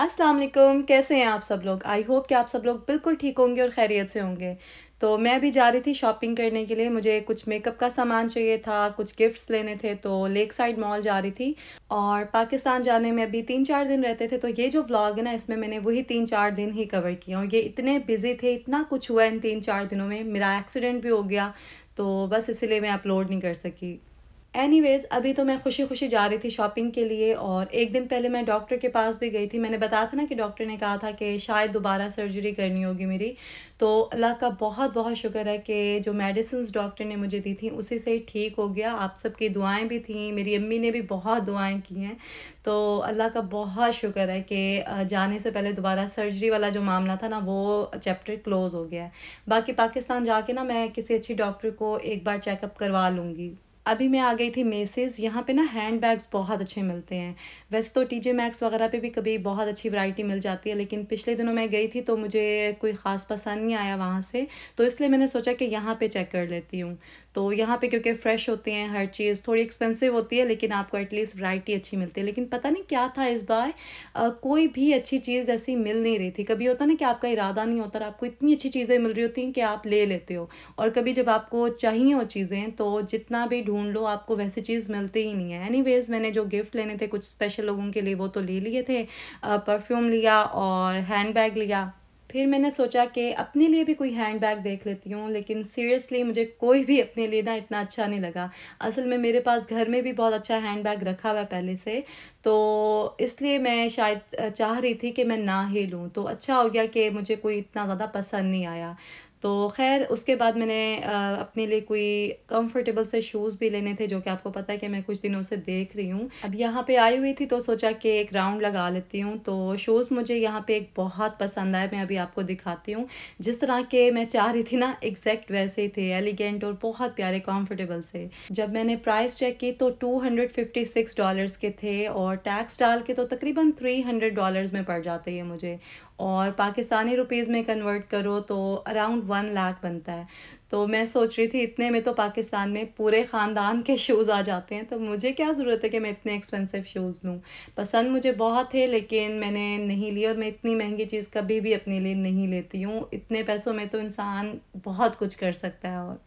अस्सलाम वालेकुम कैसे हैं आप सब लोग आई होप कि आप सब लोग बिल्कुल ठीक होंगे और खैरियत से होंगे तो मैं भी जा रही थी शॉपिंग करने के लिए मुझे कुछ मेकअप का सामान चाहिए था कुछ गिफ्ट्स लेने थे तो लेक साइड मॉल जा रही थी और पाकिस्तान जाने में अभी तीन चार दिन रहते थे तो ये जो ब्लॉग है ना इसमें मैंने वही तीन चार दिन ही कवर किया और ये इतने बिजी थे इतना कुछ हुआ इन तीन चार दिनों में मेरा एक्सीडेंट भी हो गया तो बस इसीलिए मैं अपलोड नहीं कर सकी एनीवेज़ अभी तो मैं खुशी खुशी जा रही थी शॉपिंग के लिए और एक दिन पहले मैं डॉक्टर के पास भी गई थी मैंने बताया था ना कि डॉक्टर ने कहा था कि शायद दोबारा सर्जरी करनी होगी मेरी तो अल्लाह का बहुत बहुत शुक्र है कि जो मेडिसिन डॉक्टर ने मुझे दी थी उसी से ही ठीक हो गया आप सबकी दुआएं भी थी मेरी अम्मी ने भी बहुत दुआएँ की हैं तो अल्लाह का बहुत शुक्र है कि जाने से पहले दोबारा सर्जरी वाला जो मामला था ना वो चैप्टर क्लोज़ हो गया है बाकी पाकिस्तान जाके ना मैं किसी अच्छी डॉक्टर को एक बार चेकअप करवा लूँगी अभी मैं आ गई थी मेसेस यहाँ पे ना हैंड बैग्स बहुत अच्छे मिलते हैं वैसे तो टीजे मैक्स वगैरह पे भी कभी बहुत अच्छी वैरायटी मिल जाती है लेकिन पिछले दिनों मैं गई थी तो मुझे कोई ख़ास पसंद नहीं आया वहाँ से तो इसलिए मैंने सोचा कि यहाँ पे चेक कर लेती हूँ तो यहाँ पे क्योंकि फ़्रेश होते हैं हर चीज़ थोड़ी एक्सपेंसिव होती है लेकिन आपको एटलीस्ट वैरायटी अच्छी मिलती है लेकिन पता नहीं क्या था इस बार आ, कोई भी अच्छी चीज़ ऐसी मिल नहीं रही थी कभी होता ना कि आपका इरादा नहीं होता आपको इतनी अच्छी चीज़ें मिल रही होती हैं कि आप ले लेते हो और कभी जब आपको चाहिए हो चीज़ें तो जितना भी ढूंढ लो आपको वैसी चीज़ मिलती ही नहीं है एनी मैंने जो गिफ्ट लेने थे कुछ स्पेशल लोगों के लिए वो तो ले लिए थे परफ्यूम लिया और हैंड बैग लिया फिर मैंने सोचा कि अपने लिए भी कोई हैंड बैग देख लेती हूँ लेकिन सीरियसली मुझे कोई भी अपने लिए ना इतना अच्छा नहीं लगा असल में मेरे पास घर में भी बहुत अच्छा हैंड बैग रखा हुआ है पहले से तो इसलिए मैं शायद चाह रही थी कि मैं ना ही लूँ तो अच्छा हो गया कि मुझे कोई इतना ज़्यादा पसंद नहीं आया तो खैर उसके बाद मैंने अपने लिए कोई कंफर्टेबल से शूज़ भी लेने थे जो कि आपको पता है कि मैं कुछ दिनों से देख रही हूँ अब यहाँ पे आई हुई थी तो सोचा कि एक राउंड लगा लेती हूँ तो शूज़ मुझे यहाँ पे एक बहुत पसंद आए मैं अभी आपको दिखाती हूँ जिस तरह के मैं चाह रही थी ना एग्जैक्ट वैसे ही थे एलिगेंट और बहुत प्यारे कम्फर्टेबल से जब मैंने प्राइस चेक की तो टू डॉलर्स के थे और टैक्स डाल के तो तकरीबन थ्री हंड्रेड में पड़ जाते हैं मुझे और पाकिस्तानी रुपीज़ में कन्वर्ट करो तो अराउंड वन लाख बनता है तो मैं सोच रही थी इतने में तो पाकिस्तान में पूरे ख़ानदान के शूज़ आ जाते हैं तो मुझे क्या ज़रूरत है कि मैं इतने एक्सपेंसिव शूज़ लूँ पसंद मुझे बहुत थे लेकिन मैंने नहीं लिए और मैं इतनी महंगी चीज़ कभी भी अपने लिए नहीं लेती हूँ इतने पैसों में तो इंसान बहुत कुछ कर सकता है और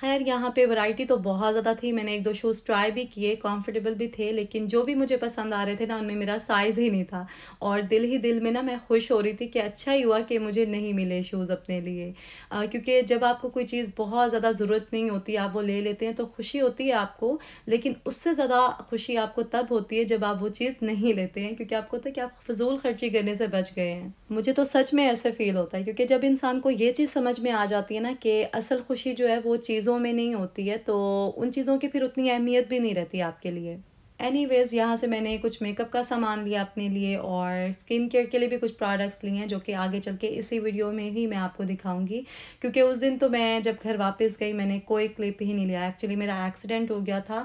खैर यहाँ पे वैरायटी तो बहुत ज़्यादा थी मैंने एक दो शूज़ ट्राई भी किए कंफर्टेबल भी थे लेकिन जो भी मुझे पसंद आ रहे थे ना उनमें मेरा साइज़ ही नहीं था और दिल ही दिल में ना मैं खुश हो रही थी कि अच्छा ही हुआ कि मुझे नहीं मिले शूज़ अपने लिए आ, क्योंकि जब आपको कोई चीज़ बहुत ज़्यादा ज़रूरत नहीं होती आप वो ले लेते हैं तो खुशी होती है आपको लेकिन उससे ज़्यादा खुशी आपको तब होती है जब आप वो चीज़ नहीं लेते हैं क्योंकि आपको होता है कि आप फजूल खर्ची करने से बच गए हैं मुझे तो सच में ऐसे फ़ील होता है क्योंकि जब इंसान को ये चीज़ समझ में आ जाती है ना कि असल खुशी जो है वो चीज़ों चीज़ों में नहीं होती है तो उन चीज़ों की फिर उतनी अहमियत भी नहीं रहती आपके लिए एनी वेज़ यहाँ से मैंने कुछ मेकअप का सामान लिया अपने लिए और स्किन केयर के लिए भी कुछ प्रोडक्ट्स लिए हैं जो कि आगे चल के इसी वीडियो में ही मैं आपको दिखाऊंगी क्योंकि उस दिन तो मैं जब घर वापस गई मैंने कोई क्लिप ही नहीं लिया एक्चुअली मेरा एक्सीडेंट हो गया था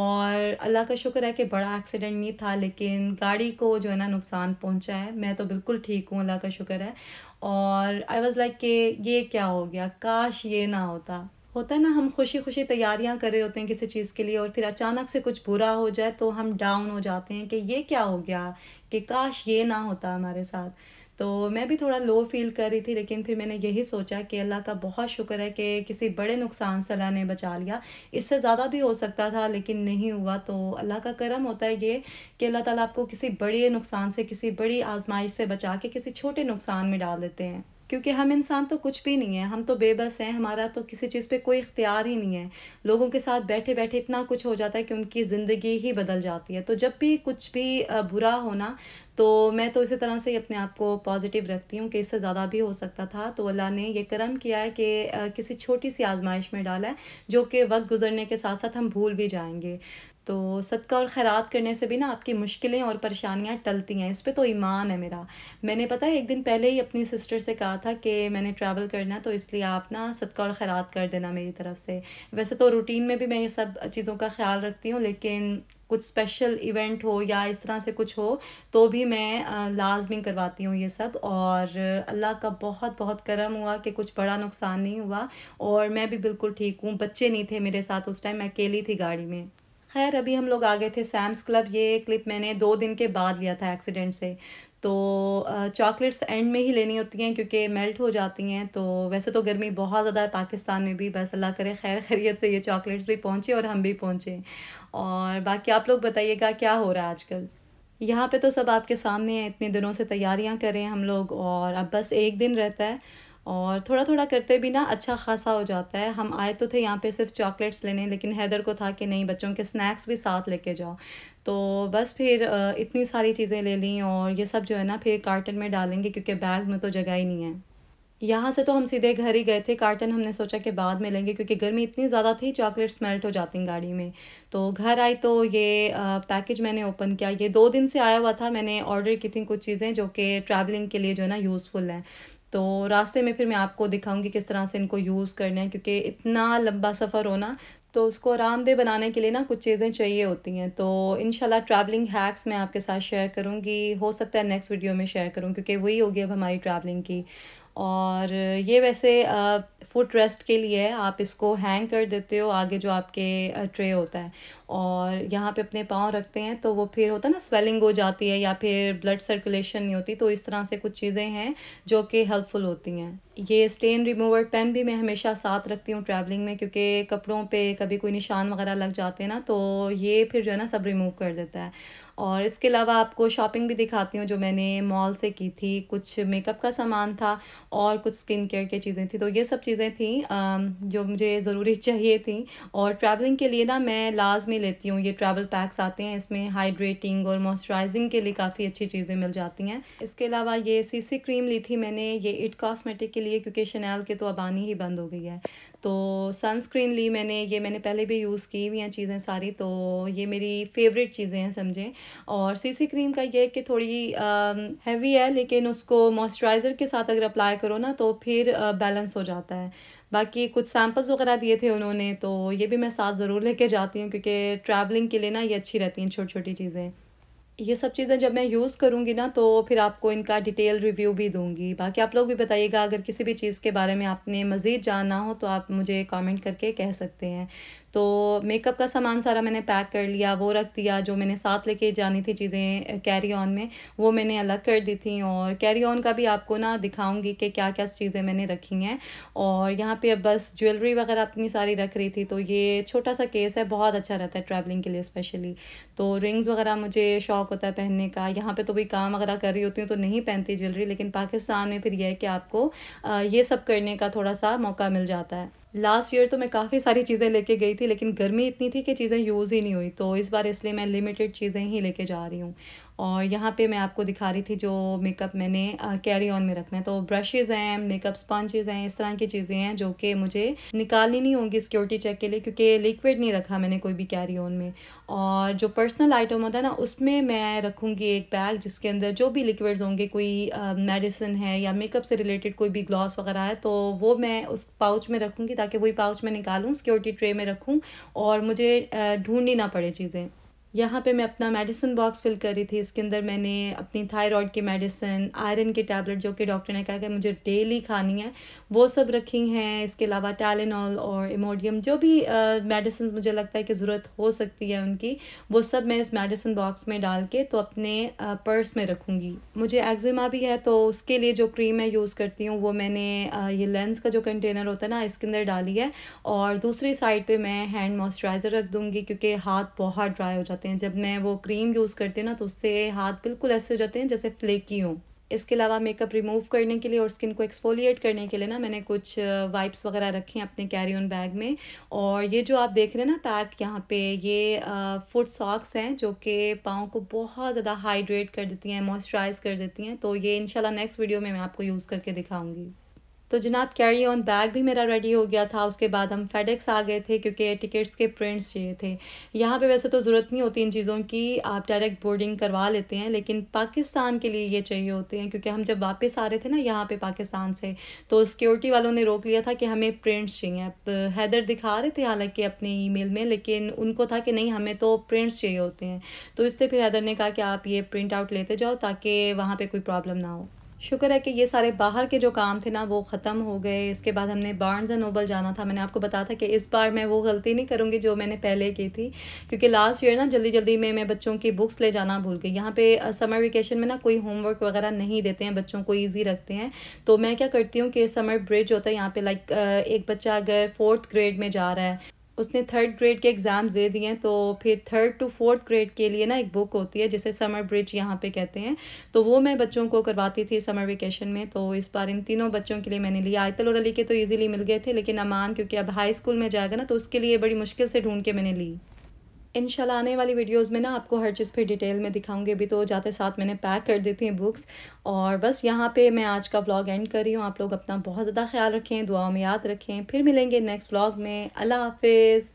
और अल्लाह का शुक्र है कि बड़ा एक्सीडेंट नहीं था लेकिन गाड़ी को जो है ना नुकसान पहुँचा है मैं तो बिल्कुल ठीक हूँ अल्लाह का शुक्र है और आई वॉज़ लाइक कि ये क्या हो गया काश ये ना होता होता है ना हम खुशी खुशी तैयारियां कर रहे होते हैं किसी चीज़ के लिए और फिर अचानक से कुछ बुरा हो जाए तो हम डाउन हो जाते हैं कि ये क्या हो गया कि काश ये ना होता हमारे साथ तो मैं भी थोड़ा लो फील कर रही थी लेकिन फिर मैंने यही सोचा कि अल्लाह का बहुत शुक्र है कि किसी बड़े नुकसान से अल्लाह ने बचा लिया इससे ज़्यादा भी हो सकता था लेकिन नहीं हुआ तो अल्लाह का करम होता है ये कि अल्लाह ताला आपको किसी बड़े नुकसान से किसी बड़ी आजमाइश से बचा के किसी छोटे नुकसान में डाल देते हैं क्योंकि हम इंसान तो कुछ भी नहीं है हम तो बेबस हैं हमारा तो किसी चीज़ पे कोई इख्तियार ही नहीं है लोगों के साथ बैठे बैठे इतना कुछ हो जाता है कि उनकी ज़िंदगी ही बदल जाती है तो जब भी कुछ भी बुरा होना तो मैं तो इसी तरह से ही अपने आप को पॉजिटिव रखती हूँ कि इससे ज़्यादा भी हो सकता था तो अल्लाह ने ये करम किया है कि किसी छोटी सी आजमाइश में डाला है जो कि वक्त गुजरने के साथ साथ हम भूल भी जाएंगे तो सदका और खैरात करने से भी ना आपकी मुश्किलें और परेशानियाँ टलती हैं इस पर तो ईमान है मेरा मैंने पता है एक दिन पहले ही अपनी सिस्टर से कहा था कि मैंने ट्रैवल करना तो इसलिए आप ना सदका और खैरात कर देना मेरी तरफ से वैसे तो रूटीन में भी मैं ये सब चीज़ों का ख्याल रखती हूँ लेकिन कुछ स्पेशल इवेंट हो या इस तरह से कुछ हो तो भी मैं लाजमी करवाती हूँ ये सब और अल्लाह का बहुत बहुत करम हुआ कि कुछ बड़ा नुकसान नहीं हुआ और मैं भी बिल्कुल ठीक हूँ बच्चे नहीं थे मेरे साथ उस टाइम मैं अकेली थी गाड़ी में खैर अभी हम लोग आ गए थे सैम्स क्लब ये क्लिप मैंने दो दिन के बाद लिया था एक्सीडेंट से तो चॉकलेट्स एंड में ही लेनी होती हैं क्योंकि मेल्ट हो जाती हैं तो वैसे तो गर्मी बहुत ज़्यादा है पाकिस्तान में भी बस अल्लाह करे खैर खैरियत से ये चॉकलेट्स भी पहुँचे और हम भी पहुँचे और बाकी आप लोग बताइएगा क्या हो रहा है आजकल यहाँ पे तो सब आपके सामने हैं इतने दिनों से तैयारियाँ करें हम लोग और अब बस एक दिन रहता है और थोड़ा थोड़ा करते भी ना अच्छा खासा हो जाता है हम आए तो थे यहाँ पे सिर्फ चॉकलेट्स लेने लेकिन हैदर को था कि नहीं बच्चों के स्नैक्स भी साथ लेके जाओ तो बस फिर इतनी सारी चीज़ें ले ली और ये सब जो है ना फिर कार्टन में डालेंगे क्योंकि बैग्स में तो जगह ही नहीं है यहाँ से तो हम सीधे घर ही गए थे कार्टन हमने सोचा कि बाद में लेंगे क्योंकि गर्मी इतनी ज़्यादा थी चॉकलेट्स मेल्ट हो जाती गाड़ी में तो घर आई तो ये पैकेज मैंने ओपन किया ये दो दिन से आया हुआ था मैंने ऑर्डर की थी कुछ चीज़ें जो कि ट्रैवलिंग के लिए जो है ना यूज़फुल हैं तो रास्ते में फिर मैं आपको दिखाऊंगी किस तरह से इनको यूज़ करना है क्योंकि इतना लंबा सफ़र होना तो उसको आरामदेह बनाने के लिए ना कुछ चीज़ें चाहिए होती हैं तो इन ट्रैवलिंग हैक्स मैं आपके साथ शेयर करूँगी हो सकता है नेक्स्ट वीडियो में शेयर करूँ क्योंकि वही होगी अब हमारी ट्रैवलिंग की और ये वैसे फुट रेस्ट के लिए आप इसको हैंग कर देते हो आगे जो आपके ट्रे होता है और यहाँ पे अपने पाँव रखते हैं तो वो फिर होता है ना स्वेलिंग हो जाती है या फिर ब्लड सर्कुलेशन नहीं होती तो इस तरह से कुछ चीज़ें हैं जो कि हेल्पफुल होती हैं ये स्टेन रिमूवर पेन भी मैं हमेशा साथ रखती हूँ ट्रैवलिंग में क्योंकि कपड़ों पे कभी कोई निशान वगैरह लग जाते हैं ना तो ये फिर जो है ना सब रिमूव कर देता है और इसके अलावा आपको शॉपिंग भी दिखाती हूँ जो मैंने मॉल से की थी कुछ मेकअप का सामान था और कुछ स्किन केयर की चीज़ें थी तो ये सब चीज़ें थी जो मुझे ज़रूरी चाहिए थी और ट्रैवलिंग के लिए ना मैं लाजमी लेती हूँ ये ट्रैवल पैक्स आते हैं इसमें हाइड्रेटिंग और मॉइस्चराइजिंग के लिए काफ़ी अच्छी चीज़ें मिल जाती हैं इसके अलावा ये सीसी क्रीम ली थी मैंने ये इट कॉस्मेटिक के लिए क्योंकि शनैल के तो अबानी ही बंद हो गई है तो सनस्क्रीन ली मैंने ये मैंने पहले भी यूज़ की हुई हैं चीज़ें सारी तो ये मेरी फेवरेट चीज़ें हैं समझें और सीसी क्रीम का ये कि थोड़ी हैवी है लेकिन उसको मॉइस्चराइज़र के साथ अगर अप्लाई करो ना तो फिर बैलेंस हो जाता है बाकी कुछ सैम्पल्स वगैरह दिए थे उन्होंने तो ये भी मैं साथ ज़रूर लेके जाती हूँ क्योंकि ट्रैवलिंग के लिए ना ये अच्छी रहती हैं छोटी छोटी चीज़ें ये सब चीज़ें जब मैं यूज़ करूँगी ना तो फिर आपको इनका डिटेल रिव्यू भी दूँगी बाकी आप लोग भी बताइएगा अगर किसी भी चीज़ के बारे में आपने मज़ीद जानना हो तो आप मुझे कमेंट करके कह सकते हैं तो मेकअप का सामान सारा मैंने पैक कर लिया वो रख दिया जो मैंने साथ लेके जानी थी चीज़ें कैरी ऑन में वो मैंने अलग कर दी थी और कैरी ऑन का भी आपको ना दिखाऊंगी कि क्या क्या चीज़ें मैंने रखी हैं और यहाँ पे बस ज्वेलरी वगैरह अपनी सारी रख रही थी तो ये छोटा सा केस है बहुत अच्छा रहता है ट्रैवलिंग के लिए स्पेशली तो रिंग्स वगैरह मुझे शौक शौक़ होता है पहनने का यहाँ पे तो भी काम वगैरह कर रही होती हूँ तो नहीं पहनती ज्वेलरी लेकिन पाकिस्तान में फिर यह है कि आपको ये सब करने का थोड़ा सा मौका मिल जाता है लास्ट ईयर तो मैं काफ़ी सारी चीज़ें लेके गई थी लेकिन गर्मी इतनी थी कि चीज़ें यूज़ ही नहीं हुई तो इस बार इसलिए मैं लिमिटेड चीज़ें ही लेके जा रही हूँ और यहाँ पे मैं आपको दिखा रही थी जो मेकअप मैंने कैरी ऑन में रखना है तो ब्रशेज़ हैं मेकअप स्पंजेज़ हैं इस तरह की चीज़ें हैं जो कि मुझे निकालनी नहीं होंगी सिक्योरिटी चेक के लिए क्योंकि लिक्विड नहीं रखा मैंने कोई भी कैरी ऑन में और जो पर्सनल आइटम होता है ना उसमें मैं रखूँगी एक बैग जिसके अंदर जो भी लिक्विड्स होंगे कोई मेडिसिन है या मेकअप से रिलेटेड कोई भी ग्लॉस वगैरह है तो वो मैं उस पाउच में रखूँगी ताकि वही पाउच में निकालूँ सिक्योरिटी ट्रे में रखूँ और मुझे ढूँढनी ना पड़े चीज़ें यहाँ पे मैं अपना मेडिसिन बॉक्स फिल कर रही थी इसके अंदर मैंने अपनी थायराइड की मेडिसिन आयरन के टैबलेट जो कि डॉक्टर ने कहा कि मुझे डेली खानी है वो सब रखी हैं इसके अलावा टैलिनॉल और इमोडियम जो भी मेडिसिन मुझे लगता है कि ज़रूरत हो सकती है उनकी वो सब मैं इस मेडिसिन बॉक्स में डाल के तो अपने पर्स में रखूँगी मुझे एक्जिमा भी है तो उसके लिए जो क्रीम मैं यूज़ करती हूँ वो मैंने ये लेंस का जो कंटेनर होता है ना इसके अंदर डाली है और दूसरी साइड पर मैं हैंड मॉइस्चराइज़र रख दूँगी क्योंकि हाथ बहुत ड्राई हो जाता है जाते हैं जब मैं वो क्रीम यूज़ करती हूँ ना तो उससे हाथ बिल्कुल ऐसे हो जाते हैं जैसे फ्लेकी हों इसके अलावा मेकअप रिमूव करने के लिए और स्किन को एक्सफोलिएट करने के लिए ना मैंने कुछ वाइप्स वगैरह रखे हैं अपने कैरी ऑन बैग में और ये जो आप देख रहे हैं ना पैक यहाँ पे ये फुट सॉक्स हैं जो कि पाँव को बहुत ज़्यादा हाइड्रेट कर देती हैं मॉइस्चराइज कर देती हैं तो ये इनशाला नेक्स्ट वीडियो में मैं आपको यूज़ करके दिखाऊँगी तो जनाब कैरी ऑन बैग भी मेरा रेडी हो गया था उसके बाद हम फेडेक्स आ गए थे क्योंकि टिकट्स के प्रिंट्स चाहिए थे यहाँ पे वैसे तो ज़रूरत नहीं होती इन चीज़ों की आप डायरेक्ट बोर्डिंग करवा लेते हैं लेकिन पाकिस्तान के लिए ये चाहिए होते हैं क्योंकि हम जब वापस आ रहे थे ना यहाँ पे पाकिस्तान से तो सिक्योरिटी वालों ने रोक लिया था कि हमें प्रिंट्स चाहिए आप हैदर दिखा रहे थे हालांकि अपने ई में लेकिन उनको था कि नहीं हमें तो प्रिंट्स चाहिए होते हैं तो इससे फिर हैदर ने कहा कि आप ये प्रिंट आउट लेते जाओ ताकि वहाँ पर कोई प्रॉब्लम ना हो शुक्र है कि ये सारे बाहर के जो काम थे ना वो ख़त्म हो गए इसके बाद हमने बार्नज एंड नोबल जाना था मैंने आपको बताया था कि इस बार मैं वो गलती नहीं करूँगी जो मैंने पहले की थी क्योंकि लास्ट ईयर ना जल्दी जल्दी में मैं बच्चों की बुक्स ले जाना भूल गई यहाँ पे समर वेकेशन में ना कोई होमवर्क वगैरह नहीं देते हैं बच्चों को ईजी रखते हैं तो मैं क्या करती हूँ कि समर ब्रिज होता है यहाँ पर लाइक एक बच्चा अगर फोर्थ ग्रेड में जा रहा है उसने थर्ड ग्रेड के एग्ज़ाम्स दे दिए हैं तो फिर थर्ड टू फोर्थ ग्रेड के लिए ना एक बुक होती है जिसे समर ब्रिज यहाँ पे कहते हैं तो वो मैं बच्चों को करवाती थी समर वेकेशन में तो इस बार इन तीनों बच्चों के लिए मैंने लिया आयतल और अली के तो ईजिली मिल गए थे लेकिन अमान क्योंकि अब हाई स्कूल में जाएगा ना तो उसके लिए बड़ी मुश्किल से ढूंढ के मैंने ली इन आने वाली वीडियोस में ना आपको हर चीज़ पे डिटेल में दिखाऊंगी अभी तो जाते साथ मैंने पैक कर दी थी बुक्स और बस यहाँ पे मैं आज का व्लॉग एंड कर रही हूँ आप लोग अपना बहुत ज़्यादा ख्याल रखें दुआओं में याद रखें फिर मिलेंगे नेक्स्ट व्लॉग में अल्लाह हाफिज़